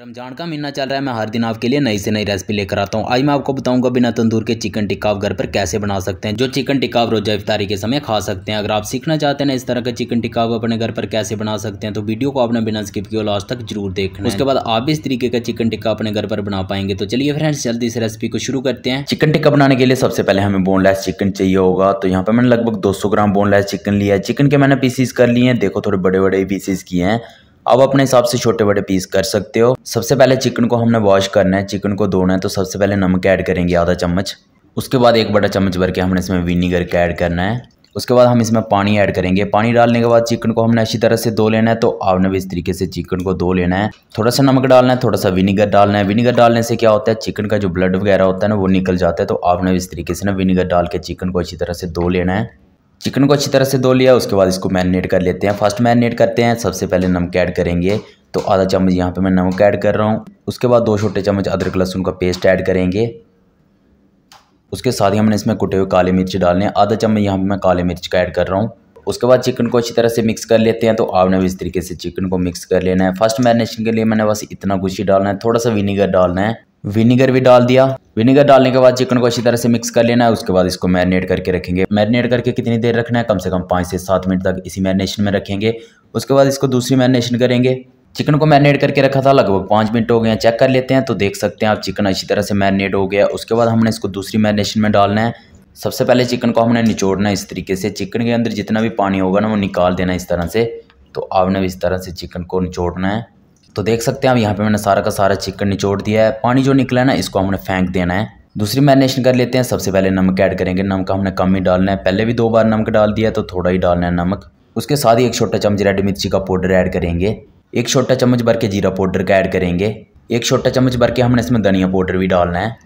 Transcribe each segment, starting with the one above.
रमजान का महीना चल रहा है मैं हर दिन आपके लिए नई से नई रेसिपी लेकर आता हूँ आज मैं आपको बताऊंगा बिना तंदूर के चिकन टिक्का आप घर पर कैसे बना सकते हैं जो चिकन टिक्का आप रोजा इफ्तारी के समय खा सकते हैं अगर आप सीखना चाहते हैं इस तरह का चिकन टिक्का अपने घर पर कैसे बना सकते हैं तो वीडियो को आपने बिना स्किप किया लास्ट तक जरूर देखना उसके बाद आप भी इस तरीके का चिकन टिक्का अपने घर पर बना पाएंगे तो चलिए फ्रेंड्स जल्दी इस रेसिपी को शुरू करते हैं चिकन टिक्का बनाने के लिए सबसे पहले हमें बोनलेस चिकन चाहिए होगा तो यहाँ पर मैंने लगभग दो ग्राम बोनलेस चिकन लिया है चिकन के मैंने पीसीस कर लिए हैं देखो थोड़े बड़े बड़े पीसीस किए हैं अब अपने हिसाब से छोटे बड़े पीस कर सकते हो सबसे पहले चिकन को हमने वॉश करना है चिकन को धोना है तो सबसे पहले नमक ऐड करेंगे आधा चम्मच उसके बाद एक बड़ा चम्मच भर के हमने इसमें विनीगर का ऐड करना है उसके बाद हम इसमें पानी ऐड करेंगे पानी डालने के बाद चिकन को हमने अच्छी तरह से धो लेना है तो आपने भी इस तरीके से चिकन को धो लेना है थोड़ा सा नमक डालना है थोड़ा सा विनीगर डालना है विनीगर डालने से क्या होता है चिकन का जो ब्लड वगैरह होता है ना वो निकल जाता है तो आपने भी इस तरीके से ना विनीगर डाल के चिकन को अच्छी तरह से धो लेना है चिकन को अच्छी तरह से धो लिया उसके बाद इसको मैरिनेट कर लेते हैं फर्स्ट मैरिनेट करते हैं सबसे पहले नमक ऐड करेंगे तो आधा चम्मच यहाँ पे मैं नमक ऐड कर रहा हूँ उसके बाद दो छोटे चम्मच अदरक लहसुन का पेस्ट ऐड करेंगे उसके साथ ही हमने इसमें कुटे हुए काले मिर्च डालने हैं आधा चम्मच यहाँ पर मैं काले मिर्च का ऐड कर रहा हूँ उसके बाद चिकन को अच्छी तरह से मिक्स कर लेते हैं तो आपने भी इस तरीके से चिकन को मिक्स कर लेना है फर्स्ट मैरिनेशन के लिए मैंने बस इतना कुछ ही डालना है थोड़ा सा विनीगर डालना है विनीगर भी डाल दिया विनेगर डालने के बाद चिकन को अच्छी तरह से मिक्स कर लेना है उसके बाद इसको मैरिनेट करके रखेंगे मैरिनेट करके कितनी देर रखना है कम से कम पाँच से सात मिनट तक इसी मैरिनेशन में रखेंगे उसके बाद इसको दूसरी मैरिनेशन करेंगे चिकन को मैरिनेट करके रखा था लगभग पाँच मिनट हो गए हैं चेक कर लेते हैं तो देख सकते हैं आप चिकन अच्छी तरह से मैरिनेट हो गया उसके बाद हमने इसको दूसरी मैरिनेशन में डालना है सबसे पहले चिकन को हमने निचोड़ना है इस तरीके से चिकन के अंदर जितना भी पानी होगा ना वो निकाल देना इस तरह से तो आपने इस तरह से चिकन को निचोड़ना है तो देख सकते हैं आप यहाँ पे मैंने सारा का सारा चिकन निचोड़ दिया है पानी जो निकला है ना इसको हमने फेंक देना है दूसरी मैरिनेशन कर लेते हैं सबसे पहले नमक ऐड करेंगे नमक हमने कम ही डालना है पहले भी दो बार नमक डाल दिया तो थोड़ा ही डालना है नमक उसके साथ ही एक छोटा चम्मच रेड मिर्ची का पाउडर ऐड करेंगे एक छोटा चम्मच भर के जीरा पाउडर का ऐड करेंगे एक छोटा चम्मच भर के हमने इसमें धनिया पाउडर भी डालना है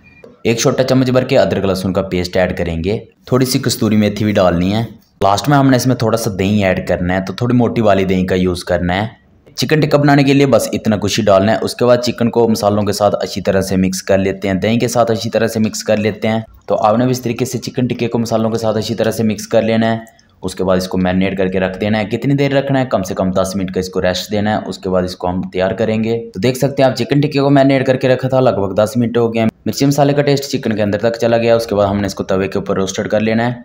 एक छोटा चम्मच भर के अदरक लहसुन का पेस्ट ऐड करेंगे थोड़ी सी कस्तूरी मेथी भी डालनी है लास्ट में हमने इसमें थोड़ा सा दही ऐड करना है तो थोड़ी मोटी वाली दही का यूज़ करना है चिकन टिक्का बनाने के लिए बस इतना कुछ ही डालना है उसके बाद चिकन को मसालों के साथ अच्छी तरह से मिक्स कर लेते हैं दही के साथ अच्छी तरह से मिक्स कर लेते हैं तो आपने भी इस तरीके से चिकन टिक्के को मसालों के साथ अच्छी तरह से मिक्स कर लेना है उसके बाद इसको मैरिनेट करके रख देना है कितनी देर रखना है कम से कम दस मिनट का इसको रेस्ट देना है उसके बाद इसको हम तैयार करेंगे तो देख सकते हैं आप चिकन टिक्के को मैरिनेट करके रखा था लगभग दस मिनट हो गए मिर्ची मसाले का टेस्ट चिकन के अंदर तक चला गया उसके बाद हमने इसको तवे के ऊपर रोस्टेड कर लेना है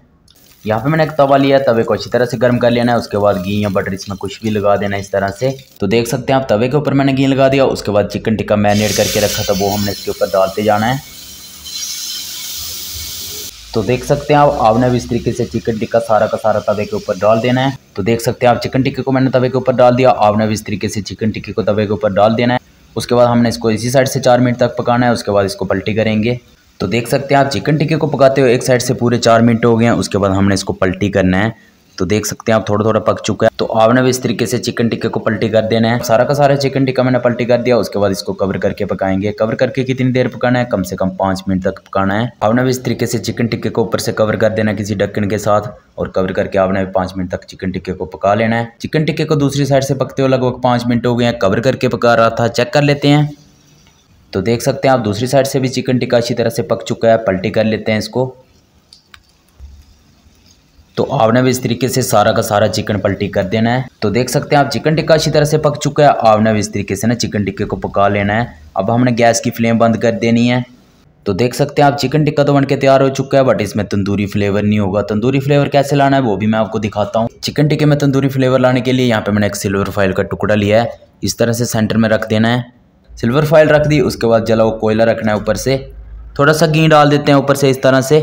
यहाँ पे मैंने एक तवा लिया तवे को अच्छी तरह से गर्म कर लेना है उसके बाद घी या बटर इसमें कुछ भी लगा देना इस तरह से तो देख सकते हैं आप तवे के ऊपर मैंने घी लगा दिया उसके बाद चिकन टिक्का मैरिनेट करके रखा था वो हमने इसके ऊपर डालते जाना है तो देख सकते हैं आप आपने भी इस तरीके से चिकन टिक्का सारा का सारा तवे के ऊपर डाल देना है तो देख सकते हैं आप चिकन टिक्के को मैंने तवे के ऊपर डाल दिया आपने भी इस तरीके से चिकन टिक्के को तवे के ऊपर डाल देना है उसके बाद हमने इसको इसी साइड से चार मिनट तक पकाना है उसके बाद इसको पलटी करेंगे तो देख सकते हैं आप चिकन टिक्के को पकाते हुए एक साइड से पूरे चार मिनट हो गए हैं उसके बाद हमने इसको पलटी करना है तो देख सकते हैं आप थोड़ा थोड़ा पक चुका है तो आपने भी इस तरीके से चिकन टिक्के को पलटी कर देना है सारा का सारा चिकन टिक्का मैंने पलटी कर दिया उसके बाद इसको कवर करके पकाएंगे कवर करके कितनी देर पकाना है कम से कम पाँच मिनट तक पकाना है आपने भी इस तरीके से चिकन टिक्के को ऊपर से कवर कर देना किसी ढक्कन के साथ और कवर करके आपने भी पाँच मिनट तक चिकन टिक्के को पका लेना है चिकन टिक्के को दूसरी साइड से पकते हुए लगभग पाँच मिनट हो गए हैं कवर करके पका रहा था चेक कर लेते हैं तो देख सकते हैं आप दूसरी साइड से भी चिकन टिक्का अच्छी तरह से पक चुका है पलटी कर लेते हैं इसको तो आपने भी इस तरीके से सारा का सारा चिकन पलटी कर देना है तो देख सकते हैं आप चिकन टिक्का अच्छी तरह से पक चुका है आपने भी इस तरीके से ना चिकन टिक्के को पका लेना है अब हमने गैस की फ्लेम बंद कर देनी है तो देख सकते हैं आप चिकन टिक्का तो बनके तैयार हो चुका है बट इसमें तंदूरी फ्लेवर नहीं होगा तंदूरी फ्लेवर कैसे लाना है वो भी मैं आपको दिखाता हूँ चिकन टिक्के में तंदूरी फ्लेवर लाने के लिए यहाँ पे मैंने एक सिल्वर फाइल का टुकड़ा लिया है इस तरह से सेंटर में रख देना है सिल्वर फाइल रख दी उसके बाद जला वो कोयला रखना है ऊपर से थोड़ा सा घी डाल देते हैं ऊपर से इस तरह से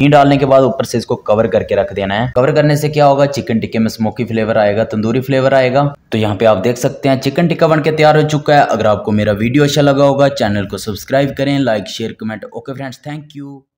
घी डालने के बाद ऊपर से इसको कवर करके रख देना है कवर करने से क्या होगा चिकन टिक्के में स्मोकी फ्लेवर आएगा तंदूरी फ्लेवर आएगा तो यहाँ पे आप देख सकते हैं चिकन टिक्का बनके तैयार हो चुका है अगर आपको मेरा वीडियो अच्छा लगा होगा चैनल को सब्सक्राइब करें like share comment okay friends thank you